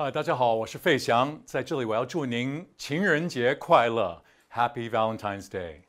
嗨，大家好，我是费翔，在这里我要祝您情人节快乐，Happy Valentine's Day。